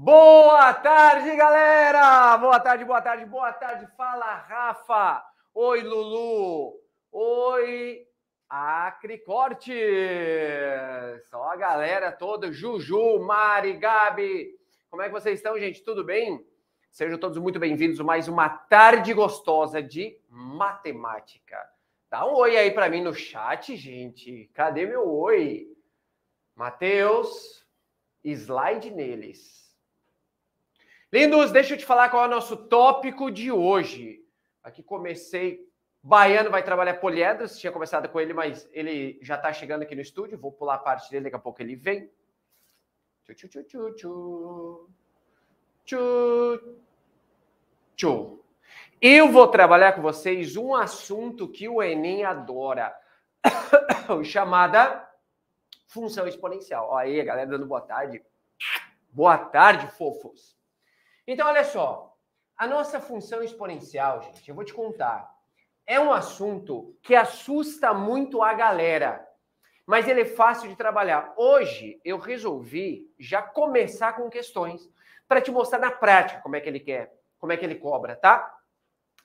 Boa tarde, galera! Boa tarde, boa tarde, boa tarde. Fala, Rafa. Oi, Lulu. Oi, Acricorte. Corte. Só a galera toda. Juju, Mari, Gabi. Como é que vocês estão, gente? Tudo bem? Sejam todos muito bem-vindos a mais uma tarde gostosa de matemática. Dá um oi aí para mim no chat, gente. Cadê meu oi? Matheus, slide neles. Lindos, deixa eu te falar qual é o nosso tópico de hoje. Aqui comecei. Baiano vai trabalhar poliedros, tinha começado com ele, mas ele já está chegando aqui no estúdio. Vou pular a parte dele, daqui a pouco ele vem. Tchu, tchu, tchu, tchu. Tchu, tchu. Eu vou trabalhar com vocês um assunto que o Enem adora, chamada função exponencial. Olha aí, galera dando boa tarde. Boa tarde, fofos. Então, olha só. A nossa função exponencial, gente, eu vou te contar. É um assunto que assusta muito a galera, mas ele é fácil de trabalhar. Hoje, eu resolvi já começar com questões para te mostrar na prática como é que ele quer, como é que ele cobra, tá?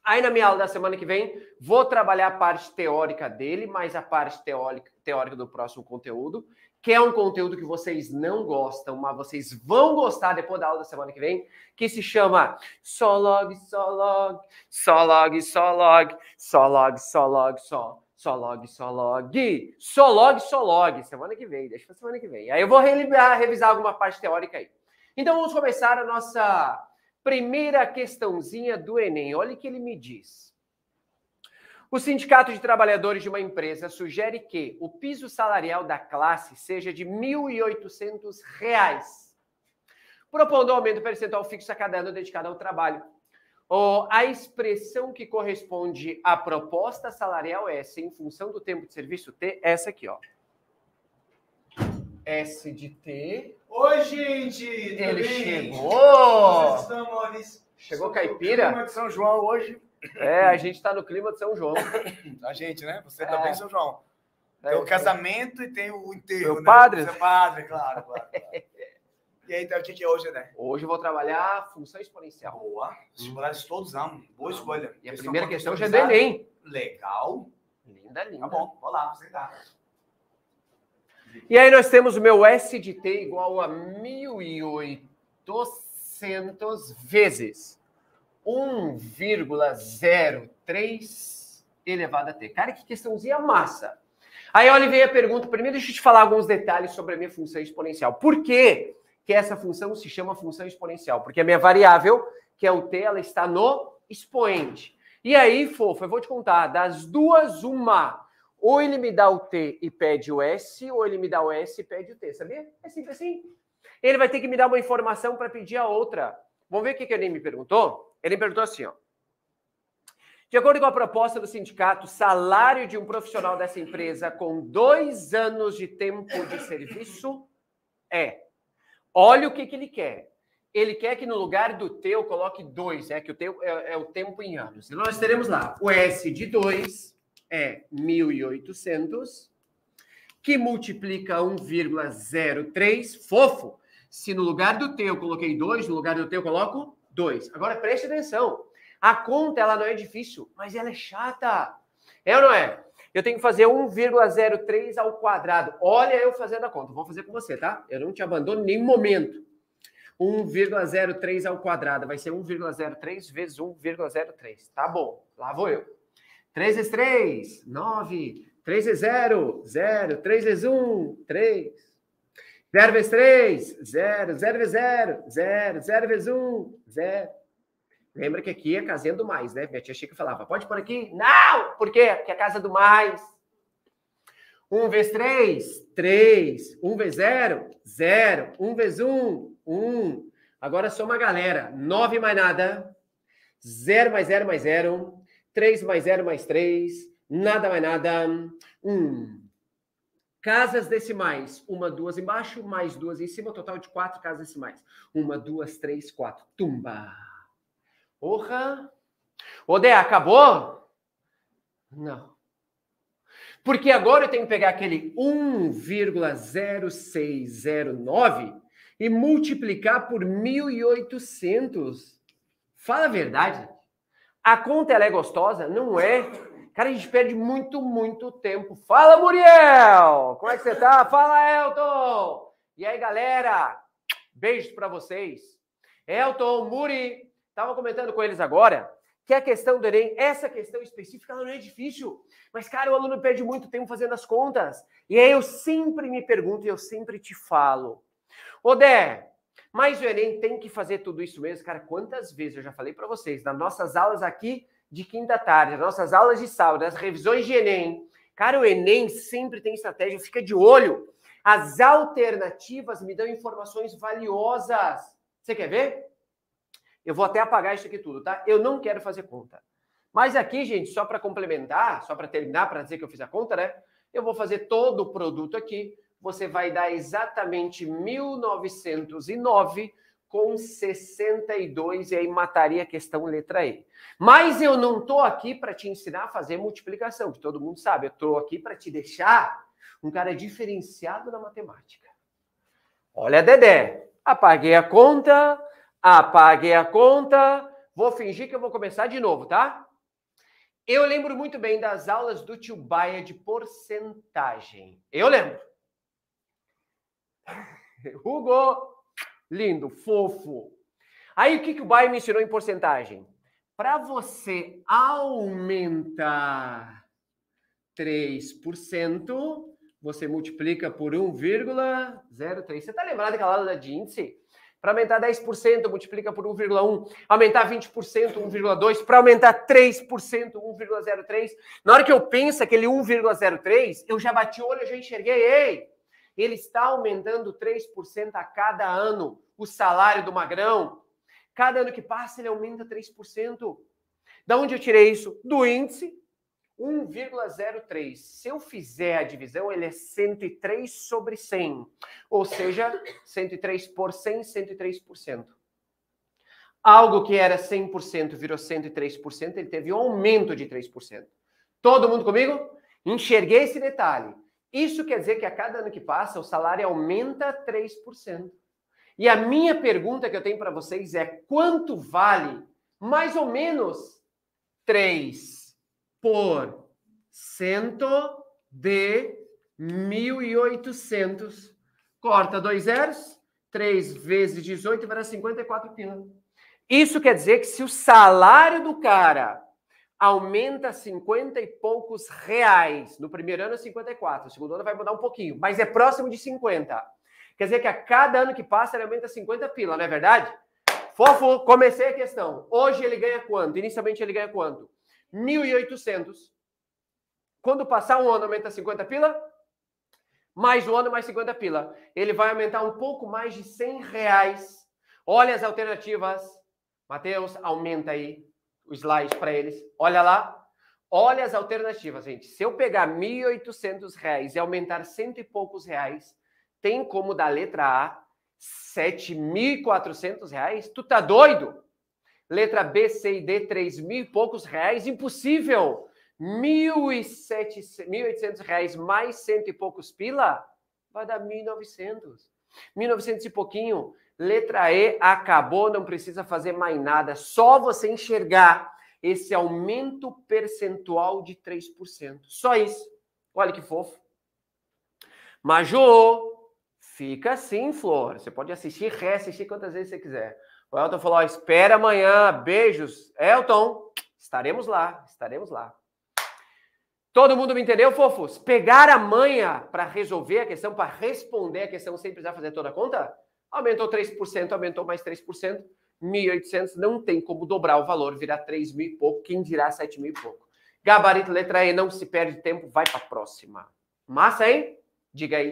Aí na minha aula da semana que vem, vou trabalhar a parte teórica dele, mas a parte teórica, teórica do próximo conteúdo, que é um conteúdo que vocês não gostam, mas vocês vão gostar depois da aula da semana que vem, que se chama Só Log, Só Log, Só Log, Só Log, Só Log, Só Log, Só. Só log, só log, só log, só log, semana que vem, deixa pra semana que vem. Aí eu vou revisar alguma parte teórica aí. Então vamos começar a nossa Primeira questãozinha do Enem, olha o que ele me diz. O Sindicato de Trabalhadores de uma empresa sugere que o piso salarial da classe seja de R$ 1.800, propondo um aumento percentual fixo a cada ano dedicado ao trabalho. a expressão que corresponde à proposta salarial é S em função do tempo de serviço T, essa aqui, ó. S de T Oi, gente! Ele chegou! Estão, chegou Sou caipira? Clima de São João hoje. É, a gente está no clima de São João. a gente, né? Você é. também, São João. É, tem o é. casamento é. e tem o enterro. Meu né? padre? Né? Você é padre, claro. claro, claro. e aí, então, o que, é hoje, né? Hoje eu vou trabalhar função exponencial. Boa. Os hum. todos amam. Boa escolha. E a primeira questão já é do Enem. Legal. Linda, linda. Tá bom, vou lá, você tá. E aí nós temos o meu S T igual a 1.800 vezes 1,03 elevado a t. Cara, que questãozinha massa. Aí olha vem a pergunta. Primeiro deixa eu te falar alguns detalhes sobre a minha função exponencial. Por quê que essa função se chama função exponencial? Porque a minha variável, que é o t, ela está no expoente. E aí, fofo, eu vou te contar. Das duas, uma ou ele me dá o T e pede o S, ou ele me dá o S e pede o T, sabia? É simples assim. Ele vai ter que me dar uma informação para pedir a outra. Vamos ver o que, que ele me perguntou? Ele me perguntou assim, ó. De acordo com a proposta do sindicato, o salário de um profissional dessa empresa com dois anos de tempo de serviço é. Olha o que, que ele quer. Ele quer que no lugar do T eu coloque dois, é Que o T é, é o tempo em anos. Então nós teremos lá o S de dois é 1.800, que multiplica 1,03, fofo. Se no lugar do T eu coloquei 2, no lugar do T eu coloco 2. Agora preste atenção. A conta ela não é difícil, mas ela é chata. É ou não é? Eu tenho que fazer 1,03 ao quadrado. Olha eu fazendo a conta. Vou fazer com você, tá? Eu não te abandono em nenhum momento. 1,03 ao quadrado vai ser 1,03 vezes 1,03. Tá bom. Lá vou eu. 3 vezes 3, 9. 3 vezes 0, 0. 3 vezes 1, 3. 0 vezes 3, 0. 0 vezes 0, 0. 0 vezes 1, 0. Lembra que aqui é casinha do mais, né? Minha tia Chica falava, pode pôr aqui? Não! Por quê? Porque é casa do mais. 1 vezes 3, 3. 1 vezes 0, 0. 1 vezes 1, 1. Agora soma a galera. 9 mais nada. 0 mais 0 mais 0. 3 mais 0 mais 3, nada mais nada, 1. Casas decimais, uma, duas embaixo, mais duas em cima, total de quatro casas decimais. Uma, duas, três, quatro. Tumba. Porra! Odé, acabou? Não. Porque agora eu tenho que pegar aquele 1,0609 e multiplicar por 1.800. Fala a verdade. A conta ela é gostosa? Não é. Cara, a gente perde muito, muito tempo. Fala, Muriel! Como é que você tá? Fala, Elton! E aí, galera? Beijos para vocês. Elton, Muri, tava comentando com eles agora que a questão do Enem, essa questão específica, ela não é difícil. Mas, cara, o aluno perde muito tempo fazendo as contas. E aí eu sempre me pergunto e eu sempre te falo. Odé, mas o Enem tem que fazer tudo isso mesmo, cara. Quantas vezes eu já falei para vocês, nas nossas aulas aqui de quinta tarde, nas nossas aulas de sábado, nas revisões de Enem. Cara, o Enem sempre tem estratégia, fica de olho. As alternativas me dão informações valiosas. Você quer ver? Eu vou até apagar isso aqui tudo, tá? Eu não quero fazer conta. Mas aqui, gente, só para complementar, só para terminar, para dizer que eu fiz a conta, né? Eu vou fazer todo o produto aqui você vai dar exatamente 1909 com 62 e aí mataria a questão letra E. Mas eu não estou aqui para te ensinar a fazer multiplicação, que todo mundo sabe. Eu estou aqui para te deixar um cara diferenciado na matemática. Olha, Dedé, apaguei a conta, apaguei a conta, vou fingir que eu vou começar de novo, tá? Eu lembro muito bem das aulas do tio Baia de porcentagem. Eu lembro. Hugo, lindo, fofo. Aí o que, que o Bayern me ensinou em porcentagem? Para você aumentar 3%, você multiplica por 1,03. Você está lembrado daquela aula de índice? Para aumentar 10%, multiplica por 1,1. Aumentar 20%, 1,2. Para aumentar 3%, 1,03. Na hora que eu penso aquele 1,03, eu já bati o olho, eu já enxerguei. Ei, ele está aumentando 3% a cada ano o salário do magrão. Cada ano que passa, ele aumenta 3%. Da onde eu tirei isso? Do índice 1,03. Se eu fizer a divisão, ele é 103 sobre 100. Ou seja, 103 por 100, 103%. Algo que era 100% virou 103%, ele teve um aumento de 3%. Todo mundo comigo? Enxerguei esse detalhe. Isso quer dizer que a cada ano que passa o salário aumenta 3%. E a minha pergunta que eu tenho para vocês é: quanto vale mais ou menos 3 de 1.800? Corta dois zeros, 3 vezes 18 vai dar 54 pila. Isso quer dizer que se o salário do cara aumenta 50 e poucos reais. No primeiro ano, 54. No segundo ano vai mudar um pouquinho, mas é próximo de 50. Quer dizer que a cada ano que passa, ele aumenta 50 pila, não é verdade? Fofo, comecei a questão. Hoje ele ganha quanto? Inicialmente ele ganha quanto? 1.800. Quando passar um ano, aumenta 50 pila? Mais um ano, mais 50 pila. Ele vai aumentar um pouco mais de 100 reais. Olha as alternativas. Mateus, aumenta aí o slide para eles. Olha lá. Olha as alternativas, gente. Se eu pegar R$ 1.800 e aumentar cento e poucos reais, tem como dar letra A R$ 7.400? Tu tá doido? Letra B, C e D, R$ mil e poucos reais? Impossível! R$ 1.800 reais mais cento e poucos pila? Vai dar 1.900. 1.900 e pouquinho. Letra E, acabou, não precisa fazer mais nada. É só você enxergar esse aumento percentual de 3%. Só isso. Olha que fofo. Majô, fica assim, Flor. Você pode assistir, reassistir quantas vezes você quiser. O Elton falou: ó, espera amanhã. Beijos. Elton, estaremos lá, estaremos lá. Todo mundo me entendeu, fofos? Pegar a manha para resolver a questão, para responder a questão sem precisar fazer toda a conta? Aumentou 3%, aumentou mais 3%, 1.800 não tem como dobrar o valor, virar 3.000 mil e pouco, quem dirá 7.000 mil e pouco. Gabarito letra E, não se perde tempo, vai para a próxima. Massa, hein? Diga aí.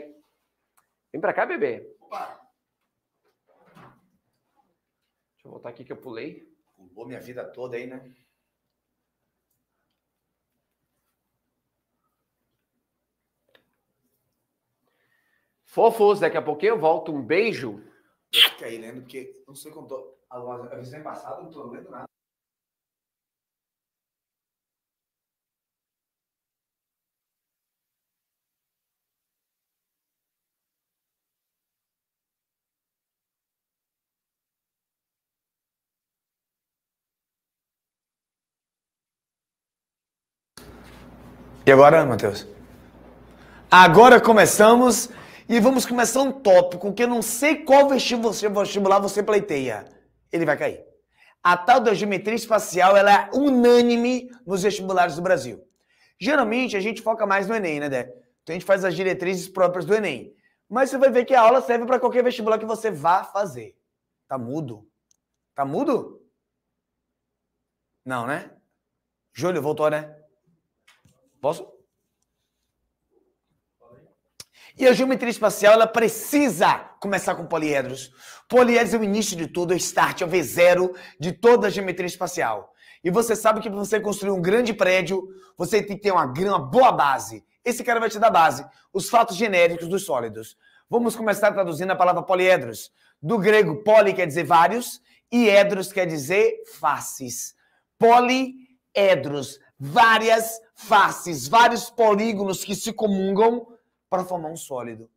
Vem para cá, bebê. Opa. Deixa eu voltar aqui que eu pulei. Pulou minha vida toda aí, né? Fofos, daqui a pouquinho eu volto. Um beijo. Eu fiquei lendo, porque não sei como tô. A visão passada, não estou lendo nada. E agora, Matheus? Agora começamos e vamos começar um tópico que eu não sei qual vestibular você pleiteia. Ele vai cair. A tal da geometria espacial ela é unânime nos vestibulares do Brasil. Geralmente a gente foca mais no Enem, né, Dé? Então a gente faz as diretrizes próprias do Enem. Mas você vai ver que a aula serve para qualquer vestibular que você vá fazer. Tá mudo? Tá mudo? Não, né? Júlio, voltou, né? Posso? E a geometria espacial ela precisa começar com poliedros. Poliedros é o início de tudo, é o start, é o V0 de toda a geometria espacial. E você sabe que para você construir um grande prédio, você tem que ter uma, uma boa base. Esse cara vai te dar base, os fatos genéricos dos sólidos. Vamos começar traduzindo a palavra poliedros. Do grego, poli quer dizer vários, e edros quer dizer faces. Poliedros, várias faces, vários polígonos que se comungam para formar um sólido.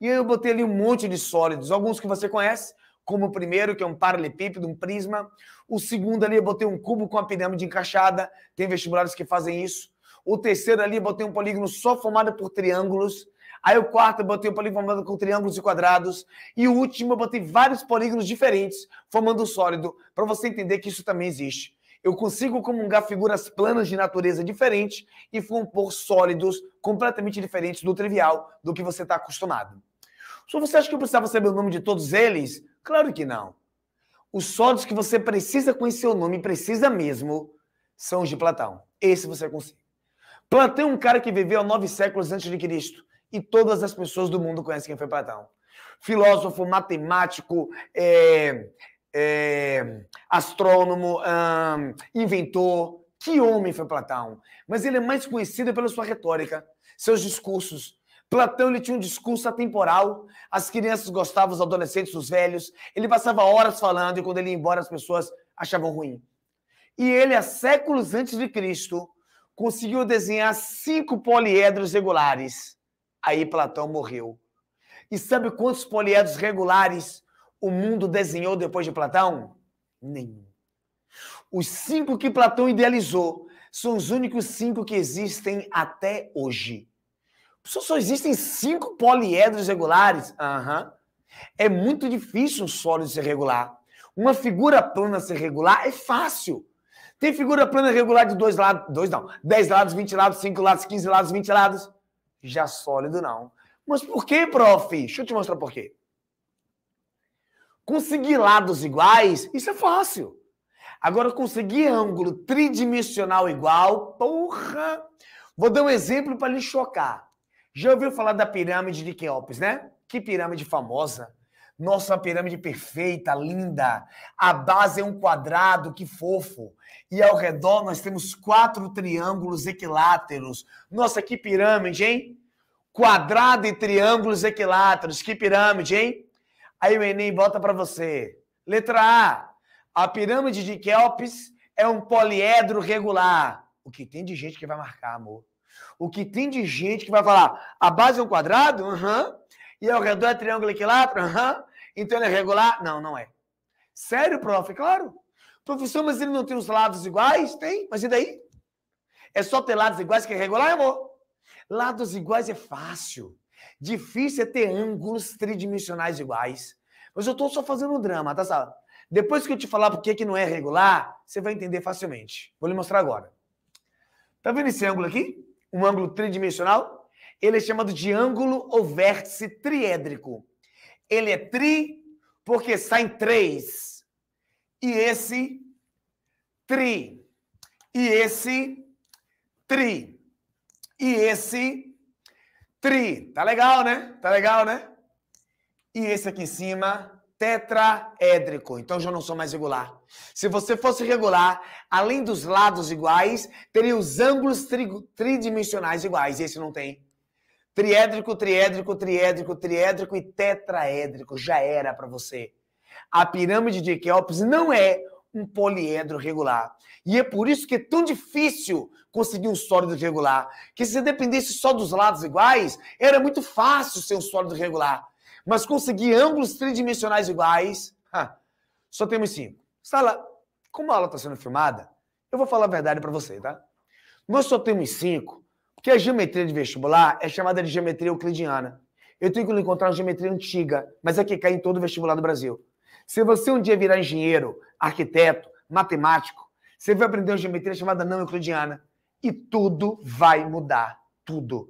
E eu botei ali um monte de sólidos, alguns que você conhece, como o primeiro, que é um paralelepípedo, um prisma. O segundo ali eu botei um cubo com a pirâmide encaixada, tem vestibulares que fazem isso. O terceiro ali eu botei um polígono só formado por triângulos. Aí o quarto eu botei um polígono formado com triângulos e quadrados. E o último eu botei vários polígonos diferentes, formando um sólido, para você entender que isso também existe. Eu consigo comungar figuras planas de natureza diferentes e compor sólidos completamente diferentes do trivial do que você está acostumado. Só você acha que eu precisava saber o nome de todos eles? Claro que não. Os sólidos que você precisa conhecer o nome, precisa mesmo, são os de Platão. Esse você consegue. Platão é um cara que viveu há nove séculos antes de Cristo e todas as pessoas do mundo conhecem quem foi Platão. Filósofo, matemático, é, é, astrônomo, hum, inventor. Que homem foi Platão? Mas ele é mais conhecido pela sua retórica, seus discursos. Platão ele tinha um discurso atemporal. As crianças gostavam, os adolescentes, os velhos. Ele passava horas falando e quando ele ia embora as pessoas achavam ruim. E ele, há séculos antes de Cristo, conseguiu desenhar cinco poliedros regulares. Aí Platão morreu. E sabe quantos poliedros regulares o mundo desenhou depois de Platão? Nenhum. Os cinco que Platão idealizou são os únicos cinco que existem até hoje. Só, só existem cinco poliedros regulares? Aham. Uhum. É muito difícil um sólido ser regular. Uma figura plana ser regular é fácil. Tem figura plana regular de dois lados, dois não, dez lados, vinte lados, cinco lados, quinze lados, vinte lados. Já sólido não. Mas por que, prof? Deixa eu te mostrar por quê. Conseguir lados iguais, isso é fácil. Agora, conseguir ângulo tridimensional igual, porra! Vou dar um exemplo para lhe chocar. Já ouviu falar da pirâmide de Quéops, né? Que pirâmide famosa. Nossa, uma pirâmide perfeita, linda. A base é um quadrado, que fofo. E ao redor nós temos quatro triângulos equiláteros. Nossa, que pirâmide, hein? Quadrado e triângulos equiláteros. Que pirâmide, hein? Aí o Enem volta para você. Letra A. A pirâmide de Kelps é um poliedro regular. O que tem de gente que vai marcar, amor? O que tem de gente que vai falar, a base é um quadrado? Aham. Uhum. E ao redor é triângulo equilátero? Aham. Uhum. Então ele é regular? Não, não é. Sério, prof? Claro. Professor, mas ele não tem os lados iguais? Tem, mas e daí? É só ter lados iguais que é regular, amor? Lados iguais é fácil. Difícil é ter ângulos tridimensionais iguais. Mas eu estou só fazendo drama, tá, Sala? Depois que eu te falar por que não é regular, você vai entender facilmente. Vou lhe mostrar agora. Tá vendo esse ângulo aqui? Um ângulo tridimensional? Ele é chamado de ângulo ou vértice triédrico. Ele é tri porque em três. E esse tri. E esse tri. E esse tri. Tá legal, né? Tá legal, né? E esse aqui em cima, tetraédrico. Então já não sou mais regular. Se você fosse regular, além dos lados iguais, teria os ângulos tri tridimensionais iguais. E esse não tem. Triédrico, triédrico, triédrico, triédrico e tetraédrico. Já era para você. A pirâmide de Quéops não é um poliedro regular. E é por isso que é tão difícil conseguir um sólido regular. Que se dependesse só dos lados iguais, era muito fácil ser um sólido regular. Mas conseguir ângulos tridimensionais iguais, ha, só temos cinco. Sala, como a aula está sendo filmada, eu vou falar a verdade para você, tá? Nós só temos cinco, porque a geometria de vestibular é chamada de geometria euclidiana. Eu tenho que encontrar uma geometria antiga, mas é que cai em todo o vestibular do Brasil. Se você um dia virar engenheiro, arquiteto, matemático, você vai aprender uma geometria chamada não euclidiana e tudo vai mudar. Tudo.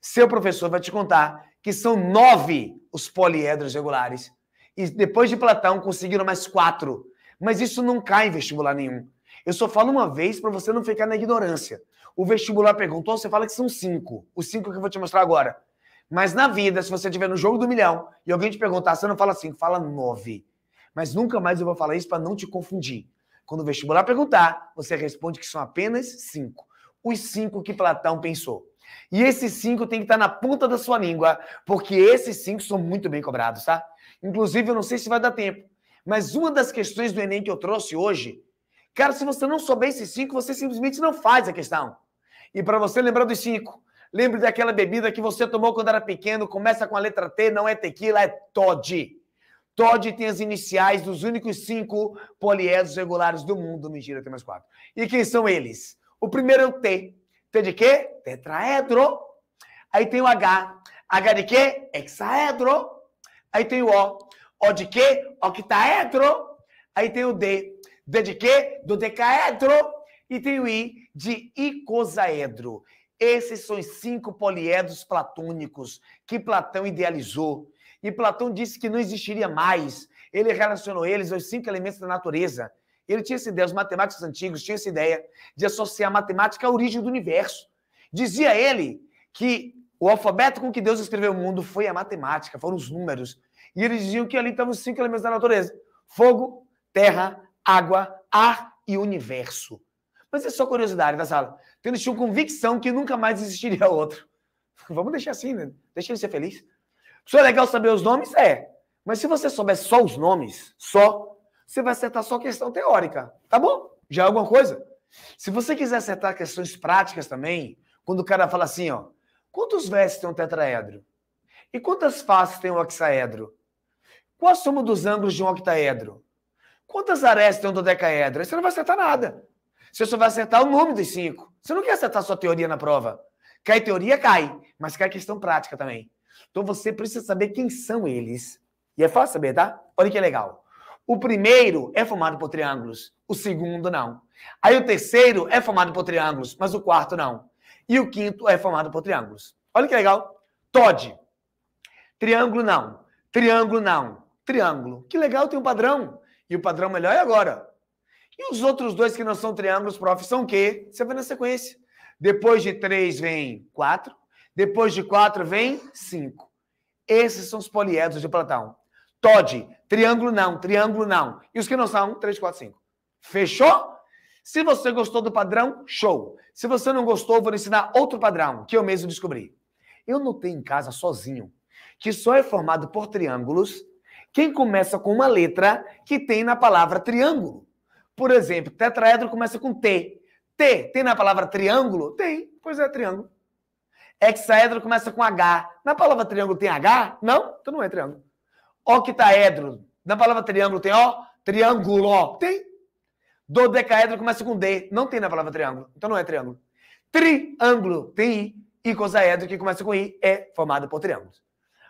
Seu professor vai te contar que são nove os poliedros regulares. E depois de Platão conseguiram mais quatro. Mas isso não cai em vestibular nenhum. Eu só falo uma vez para você não ficar na ignorância. O vestibular perguntou, você fala que são cinco. Os cinco que eu vou te mostrar agora. Mas na vida, se você estiver no jogo do milhão e alguém te perguntar, você não fala cinco, assim, fala nove. Mas nunca mais eu vou falar isso para não te confundir. Quando o vestibular perguntar, você responde que são apenas cinco os cinco que Platão pensou. E esses cinco tem que estar na ponta da sua língua, porque esses cinco são muito bem cobrados, tá? Inclusive, eu não sei se vai dar tempo, mas uma das questões do Enem que eu trouxe hoje, cara, se você não souber esses cinco, você simplesmente não faz a questão. E para você lembrar dos cinco, lembre daquela bebida que você tomou quando era pequeno, começa com a letra T, não é tequila, é Todd. Todd tem as iniciais dos únicos cinco poliedros regulares do mundo. Mentira, tem mais quatro. E quem são eles? O primeiro é o T. T de quê? Tetraedro. Aí tem o H. H de quê? Hexaedro. Aí tem o O. O de quê? Octaedro. Aí tem o D. D de quê? Do decaedro. E tem o I de icosaedro. Esses são os cinco poliedros platônicos que Platão idealizou. E Platão disse que não existiria mais. Ele relacionou eles aos cinco elementos da natureza. Ele tinha essa ideia, os matemáticos antigos tinham essa ideia de associar a matemática à origem do universo. Dizia ele que o alfabeto com que Deus escreveu o mundo foi a matemática, foram os números. E eles diziam que ali estavam os cinco elementos da natureza: fogo, terra, água, ar e universo. Mas é só curiosidade da tá, sala. Então eles tinham convicção que nunca mais existiria outro. Vamos deixar assim, né? Deixa ele ser feliz. Se é legal saber os nomes, é. Mas se você souber só os nomes, só você vai acertar só questão teórica. Tá bom? Já é alguma coisa? Se você quiser acertar questões práticas também, quando o cara fala assim, ó, quantos vértices tem um tetraedro? E quantas faces tem um hexaedro? Qual a soma dos ângulos de um octaedro? Quantas arestas tem um dodecaedro? Você não vai acertar nada. Você só vai acertar o nome dos cinco. Você não quer acertar sua teoria na prova. Cai teoria, cai. Mas cai questão prática também. Então você precisa saber quem são eles. E é fácil saber, tá? Olha que legal. O primeiro é formado por triângulos, o segundo não. Aí o terceiro é formado por triângulos, mas o quarto não. E o quinto é formado por triângulos. Olha que legal. Todd. Triângulo não. Triângulo não. Triângulo. Que legal, tem um padrão. E o padrão melhor é agora. E os outros dois que não são triângulos, prof, são o quê? Você vai na sequência. Depois de três vem quatro. Depois de quatro vem cinco. Esses são os poliedros de Platão. Todd, triângulo não, triângulo não. E os que não são, 3, 4, 5. Fechou? Se você gostou do padrão, show. Se você não gostou, vou ensinar outro padrão que eu mesmo descobri. Eu notei em casa sozinho que só é formado por triângulos quem começa com uma letra que tem na palavra triângulo. Por exemplo, tetraedro começa com T. T tem na palavra triângulo? Tem, pois é, triângulo. Hexaedro começa com H. Na palavra triângulo tem H? Não, então não é triângulo. Octaedro. Na palavra triângulo tem ó? Triângulo, ó. Tem. Dodecaedro começa com D. Não tem na palavra triângulo. Então não é triângulo. Triângulo tem I. E cosaedro que começa com I é formado por triângulos.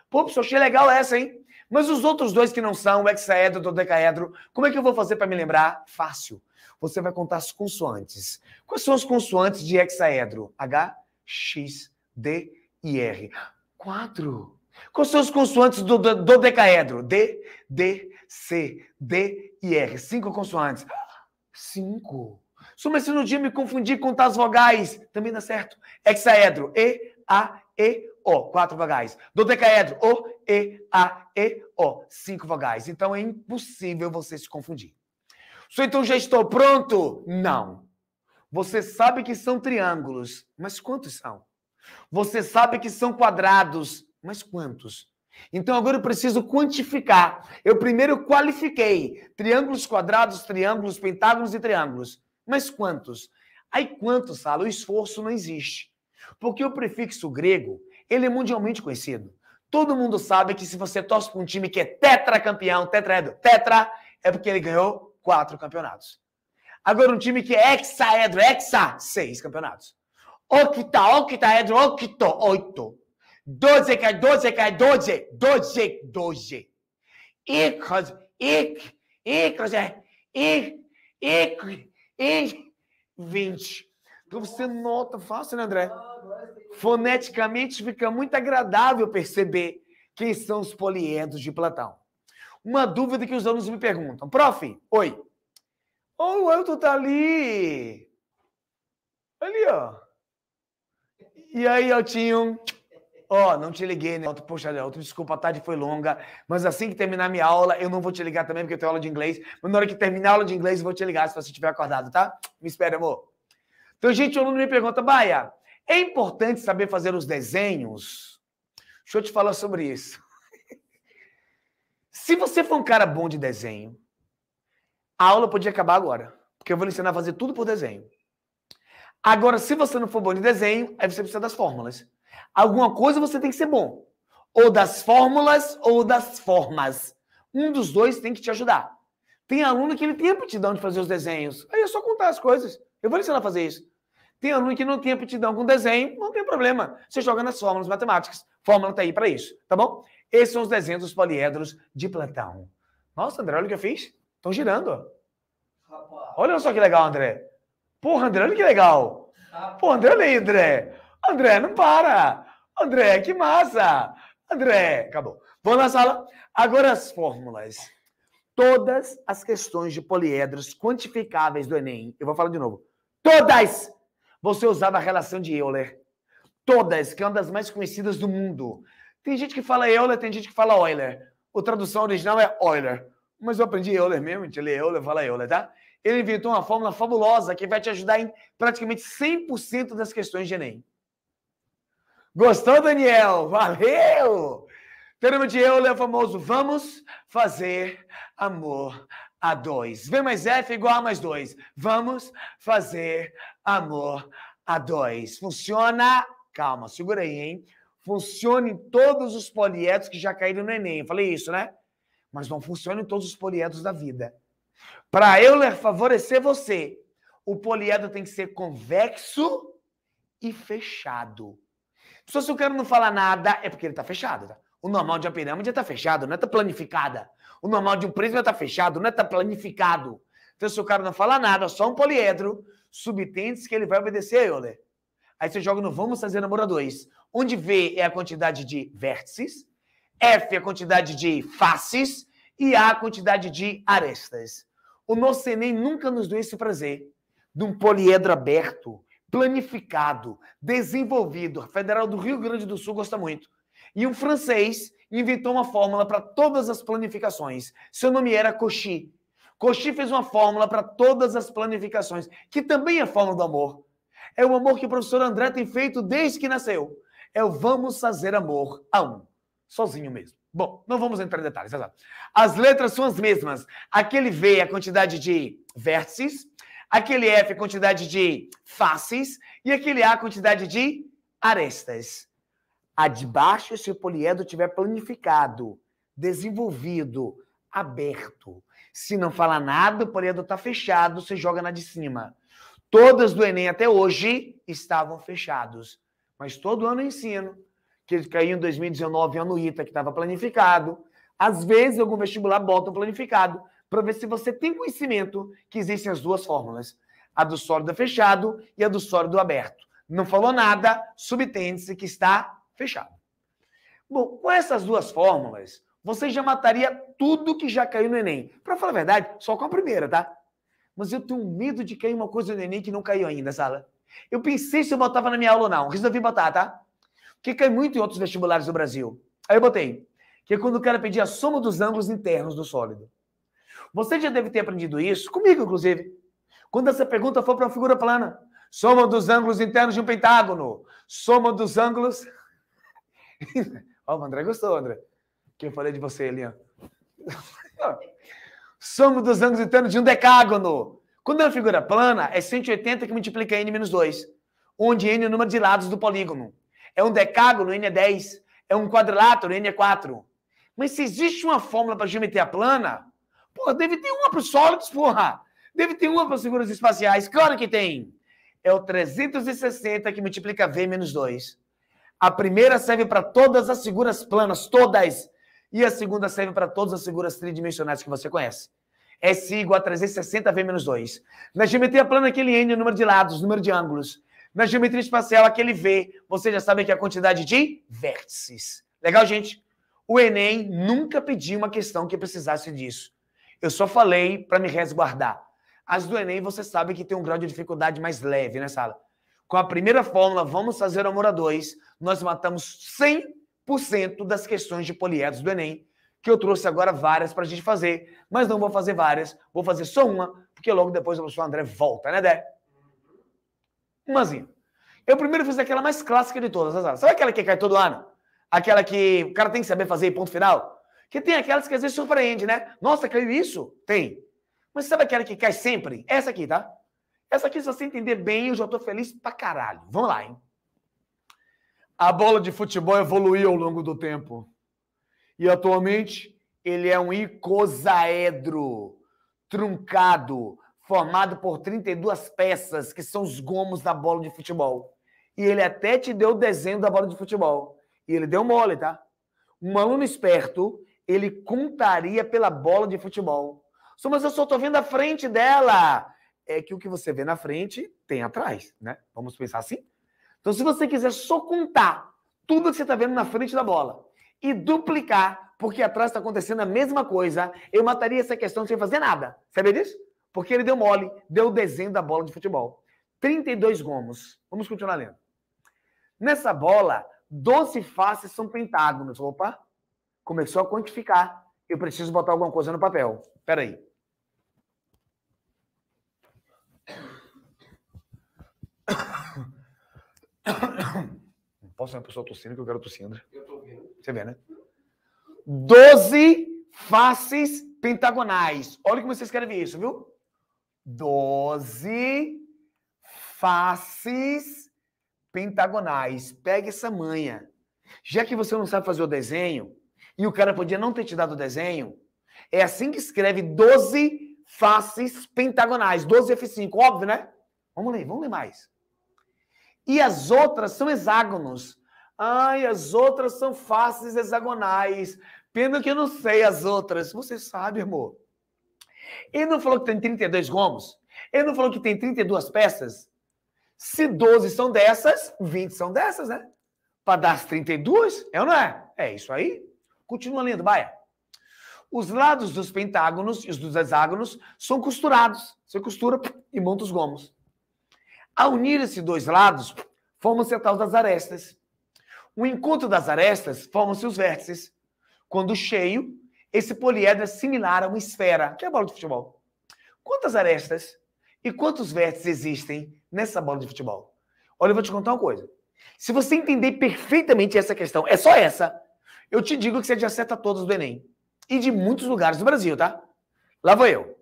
Pô, pessoal achei legal essa, hein? Mas os outros dois que não são, o hexaedro, o dodecaedro, como é que eu vou fazer para me lembrar? Fácil. Você vai contar as consoantes. Quais são as consoantes de hexaedro? H, X, D e R. Quatro. Com seus consoantes do, do, do decaedro. D, D, C, D e R. Cinco consoantes. Cinco. Suma se no dia, me confundi com as vogais. Também dá certo. Hexaedro. E, A, E, O. Quatro vogais. Dodecaedro. O, E, A, E, O. Cinco vogais. Então é impossível você se confundir. Sou então já estou pronto? Não. Você sabe que são triângulos, mas quantos são? Você sabe que são quadrados, mas quantos? Então agora eu preciso quantificar. Eu primeiro qualifiquei triângulos quadrados, triângulos, pentágonos e triângulos. Mas quantos? Aí quantos, Sala? O esforço não existe. Porque o prefixo grego, ele é mundialmente conhecido. Todo mundo sabe que se você torce para um time que é tetracampeão, tetraedro, é tetra, é porque ele ganhou quatro campeonatos. Agora, um time que é hexaedro, hexa, seis campeonatos. Octa, octaedro, octo, oito. 12 cai 12 cai 12, 12, 12. Icos, ic, icos é ic, ic, ic, 20. Então você nota fácil, né, André? Foneticamente fica muito agradável perceber quem são os poliedros de Platão. Uma dúvida que os alunos me perguntam. Prof, oi. Oh, o Elton tá ali. Ali, ó. E aí, Altinho? Ó, oh, não te liguei, né? Poxa, Leandro, desculpa, a tarde foi longa, mas assim que terminar minha aula, eu não vou te ligar também, porque eu tenho aula de inglês. Mas na hora que terminar a aula de inglês, eu vou te ligar se você estiver acordado, tá? Me espera, amor. Então, gente, o aluno me pergunta, Baia, é importante saber fazer os desenhos? Deixa eu te falar sobre isso. se você for um cara bom de desenho, a aula podia acabar agora, porque eu vou lhe ensinar a fazer tudo por desenho. Agora, se você não for bom de desenho, aí você precisa das fórmulas. Alguma coisa você tem que ser bom. Ou das fórmulas ou das formas. Um dos dois tem que te ajudar. Tem aluno que ele tem aptidão de fazer os desenhos. Aí é só contar as coisas. Eu vou ensinar a fazer isso. Tem aluno que não tem aptidão com desenho, não tem problema. Você joga nas fórmulas matemáticas. Fórmula está aí para isso, tá bom? Esses são os desenhos dos poliedros de Platão. Nossa, André, olha o que eu fiz. Estão girando. Olha só que legal, André. Porra, André, olha que legal. Rapaz. Pô, André, olha aí, André. André, não para! André, que massa! André, acabou. Vou na sala. Agora as fórmulas. Todas as questões de poliedros quantificáveis do Enem, eu vou falar de novo. Todas! Você usava a relação de Euler. Todas, que é uma das mais conhecidas do mundo. Tem gente que fala Euler, tem gente que fala Euler. A tradução original é Euler. Mas eu aprendi Euler mesmo, a gente lê Euler, fala Euler, tá? Ele inventou uma fórmula fabulosa que vai te ajudar em praticamente 100% das questões de Enem. Gostou, Daniel? Valeu! Termo de Euler é o famoso vamos fazer amor a dois. V mais F igual a mais dois. Vamos fazer amor a dois. Funciona? Calma, segura aí, hein? Funciona em todos os polietos que já caíram no Enem. Falei isso, né? Mas não funciona em todos os polietos da vida. Para Euler favorecer você, o poliedro tem que ser convexo e fechado. Só se o cara não fala nada, é porque ele está fechado. Tá? O normal de uma pirâmide está é fechado, não está é planificada. O normal de um prisma está é fechado, não está planificado. Então, se o cara não fala nada, só um poliedro, subtende que ele vai obedecer a Euler. Aí você joga no vamos fazer namoro 2, onde V é a quantidade de vértices, F é a quantidade de faces e A a quantidade de arestas. O nosso Enem nunca nos deu esse prazer de um poliedro aberto, planificado, desenvolvido. A Federal do Rio Grande do Sul gosta muito. E um francês inventou uma fórmula para todas as planificações. Seu nome era Cauchy. Cauchy fez uma fórmula para todas as planificações, que também é a fórmula do amor. É o amor que o professor André tem feito desde que nasceu. É o vamos fazer amor a um, sozinho mesmo. Bom, não vamos entrar em detalhes. As letras são as mesmas. Aquele V é a quantidade de vértices, Aquele F é quantidade de faces e aquele A é quantidade de arestas. A de baixo, se o poliedro tiver planificado, desenvolvido, aberto. Se não falar nada, o poliedro está fechado, você joga na de cima. Todas do Enem até hoje estavam fechados. Mas todo ano eu ensino. Que caiu em 2019, ano ITA, que estava planificado. Às vezes, algum vestibular bota o planificado para ver se você tem conhecimento que existem as duas fórmulas, a do sólido fechado e a do sólido aberto. Não falou nada, subtende-se que está fechado. Bom, com essas duas fórmulas, você já mataria tudo que já caiu no Enem. Para falar a verdade, só com a primeira, tá? Mas eu tenho medo de cair uma coisa no Enem que não caiu ainda, Sala. Eu pensei se eu botava na minha aula ou não. Resolvi botar, tá? Porque cai muito em outros vestibulares do Brasil. Aí eu botei. Que é quando o cara pedia a soma dos ângulos internos do sólido. Você já deve ter aprendido isso, comigo inclusive. Quando essa pergunta for para uma figura plana, soma dos ângulos internos de um pentágono, soma dos ângulos. Ó, oh, o André gostou, André. Que eu falei de você, Elian. soma dos ângulos internos de um decágono. Quando é uma figura plana, é 180 que multiplica n menos 2, onde n é o número de lados do polígono. É um decágono, n é 10. É um quadrilátero, n é 4. Mas se existe uma fórmula para geometria plana, Porra, deve ter uma para os sólidos, porra. Deve ter uma para os seguros espaciais. Claro que tem. É o 360 que multiplica V menos 2. A primeira serve para todas as seguras planas, todas. E a segunda serve para todas as seguras tridimensionais que você conhece. É S igual a 360 V menos 2. Na geometria plana, aquele N é o número de lados, número de ângulos. Na geometria espacial, aquele V, você já sabe que é a quantidade de vértices. Legal, gente? O Enem nunca pediu uma questão que precisasse disso. Eu só falei para me resguardar. As do Enem, você sabe que tem um grau de dificuldade mais leve, né, Sala? Com a primeira fórmula, vamos fazer o a dois, nós matamos 100% das questões de poliedros do Enem, que eu trouxe agora várias para a gente fazer, mas não vou fazer várias, vou fazer só uma, porque logo depois o professor André volta, né, Dé? Umazinha. Eu primeiro fiz aquela mais clássica de todas, né, Sabe aquela que cai todo ano? Aquela que o cara tem que saber fazer ponto final? Que tem aquelas que às vezes surpreende, né? Nossa, caiu isso? Tem. Mas sabe aquela que cai sempre? Essa aqui, tá? Essa aqui, se você entender bem, eu já tô feliz pra caralho. Vamos lá, hein? A bola de futebol evoluiu ao longo do tempo. E atualmente, ele é um icosaedro truncado, formado por 32 peças, que são os gomos da bola de futebol. E ele até te deu o desenho da bola de futebol. E ele deu mole, tá? Um aluno esperto ele contaria pela bola de futebol. Só, mas eu só estou vendo a frente dela. É que o que você vê na frente tem atrás, né? Vamos pensar assim? Então, se você quiser só contar tudo que você está vendo na frente da bola e duplicar, porque atrás está acontecendo a mesma coisa, eu mataria essa questão sem fazer nada. Sabe disso? Porque ele deu mole, deu o desenho da bola de futebol. 32 gomos. Vamos continuar lendo. Nessa bola, 12 faces são pentágonos. Opa! começou a quantificar. Eu preciso botar alguma coisa no papel. Espera aí. posso ser uma pessoa tossindo que eu quero tossindo? Eu tô vendo. Você vê, né? Doze faces pentagonais. Olha como você escreve isso, viu? Doze faces pentagonais. Pega essa manha. Já que você não sabe fazer o desenho, e o cara podia não ter te dado o desenho. É assim que escreve 12 faces pentagonais. 12 F5, óbvio, né? Vamos ler, vamos ler mais. E as outras são hexágonos. Ai, as outras são faces hexagonais. Pena que eu não sei as outras. Você sabe, amor. Ele não falou que tem 32 gomos? Ele não falou que tem 32 peças? Se 12 são dessas, 20 são dessas, né? Para dar as 32, é ou não é? É isso aí. Continua lendo, vai. Os lados dos pentágonos e os dos hexágonos são costurados. Você costura e monta os gomos. Ao unir esses dois lados, formam-se a tal das arestas. O encontro das arestas formam-se os vértices. Quando cheio, esse poliedro é similar a uma esfera, que é a bola de futebol. Quantas arestas e quantos vértices existem nessa bola de futebol? Olha, eu vou te contar uma coisa. Se você entender perfeitamente essa questão, é só essa, eu te digo que você já acerta todos do Enem. E de muitos lugares do Brasil, tá? Lá vou eu.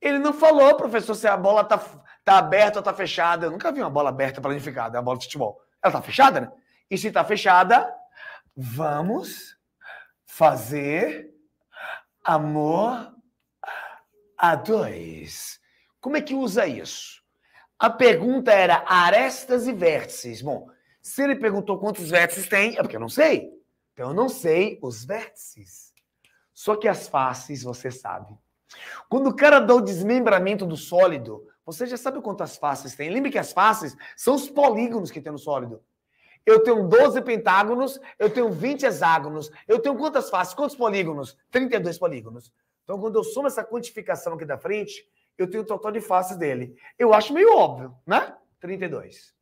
Ele não falou, professor, se a bola tá, tá aberta ou tá fechada. Eu nunca vi uma bola aberta planificada, é uma bola de futebol. Ela tá fechada, né? E se tá fechada, vamos fazer amor a dois. Como é que usa isso? A pergunta era arestas e vértices. Bom, se ele perguntou quantos vértices tem, é porque eu não sei. Então eu não sei os vértices. Só que as faces você sabe. Quando o cara dá o desmembramento do sólido, você já sabe quantas faces tem. Lembre que as faces são os polígonos que tem no sólido. Eu tenho 12 pentágonos, eu tenho 20 hexágonos, eu tenho quantas faces? Quantos polígonos? 32 polígonos. Então, quando eu somo essa quantificação aqui da frente, eu tenho o total de faces dele. Eu acho meio óbvio, né? 32.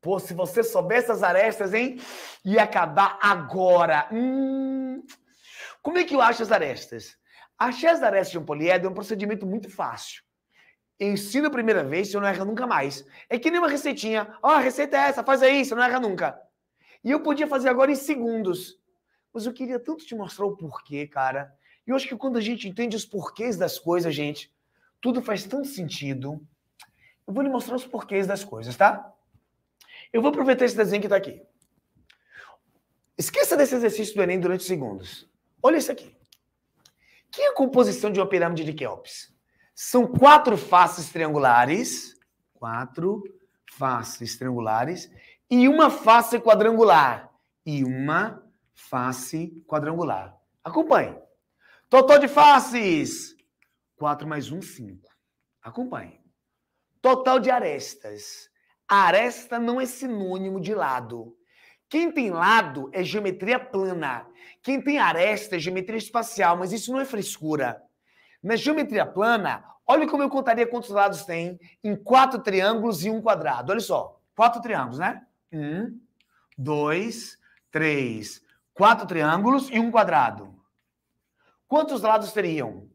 Pô, se você soubesse as arestas, hein? Ia acabar agora. Hum. Como é que eu acho as arestas? Achei as arestas de um poliedro é um procedimento muito fácil. Ensino a primeira vez, você não erra nunca mais. É que nem uma receitinha. Ó, oh, a receita é essa, faz aí, você não erra nunca. E eu podia fazer agora em segundos. Mas eu queria tanto te mostrar o porquê, cara. E eu acho que quando a gente entende os porquês das coisas, gente, tudo faz tanto sentido. Eu vou lhe mostrar os porquês das coisas, tá? Eu vou aproveitar esse desenho que está aqui. Esqueça desse exercício do Enem durante segundos. Olha isso aqui. Que é a composição de uma pirâmide de Kelps? São quatro faces triangulares, quatro faces triangulares e uma face quadrangular e uma face quadrangular. Acompanhe. Total de faces, 4 mais 1, 5. Acompanhe. Total de arestas, Aresta não é sinônimo de lado. Quem tem lado é geometria plana. Quem tem aresta é geometria espacial, mas isso não é frescura. Na geometria plana, olha como eu contaria quantos lados tem em quatro triângulos e um quadrado. Olha só, quatro triângulos, né? Um, dois, três, quatro triângulos e um quadrado. Quantos lados teriam?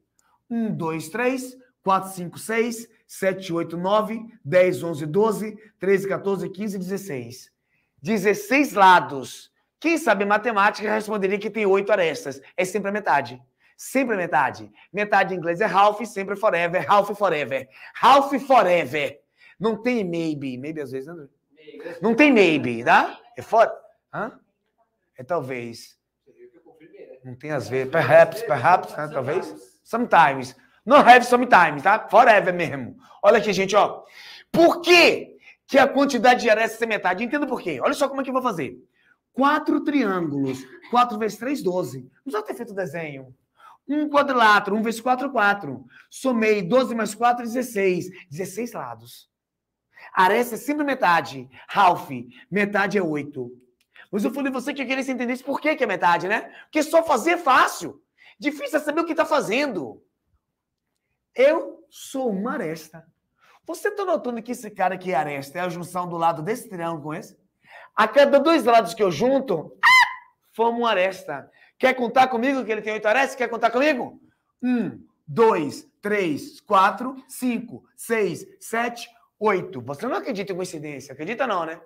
Um, dois, três, quatro, cinco, seis, 7, 8, 9, 10, 11, 12, 13, 14, 15, 16. 16 lados. Quem sabe matemática responderia que tem oito arestas. É sempre a metade. Sempre a metade. Metade em inglês é half, sempre forever, half forever. Half forever. Não tem maybe. Maybe às vezes, né? Não tem maybe, tá? É fora. Hã? É talvez. Né? Não tem às vezes. Perhaps, perhaps, né? talvez. Sometimes. Não have sometimes, tá? Forever mesmo. Olha aqui, gente, ó. Por que que a quantidade de aresta é metade? Entenda por quê. Olha só como é que eu vou fazer. Quatro triângulos. Quatro vezes três, doze. Não precisa ter feito o desenho. Um quadrilátero. Um vezes quatro, quatro. Somei doze mais quatro, dezesseis. Dezesseis lados. Aresta é sempre metade. Half. Metade é oito. Mas eu falei você que eu queria que você entendesse por que, que é metade, né? Porque só fazer é fácil. Difícil é saber o que está fazendo. Eu sou uma aresta. Você está notando que esse cara aqui é aresta, é a junção do lado desse triângulo com esse? A cada dois lados que eu junto, ah, forma uma aresta. Quer contar comigo que ele tem oito arestas? Quer contar comigo? Um, dois, três, quatro, cinco, seis, sete, oito. Você não acredita em coincidência, acredita não, né?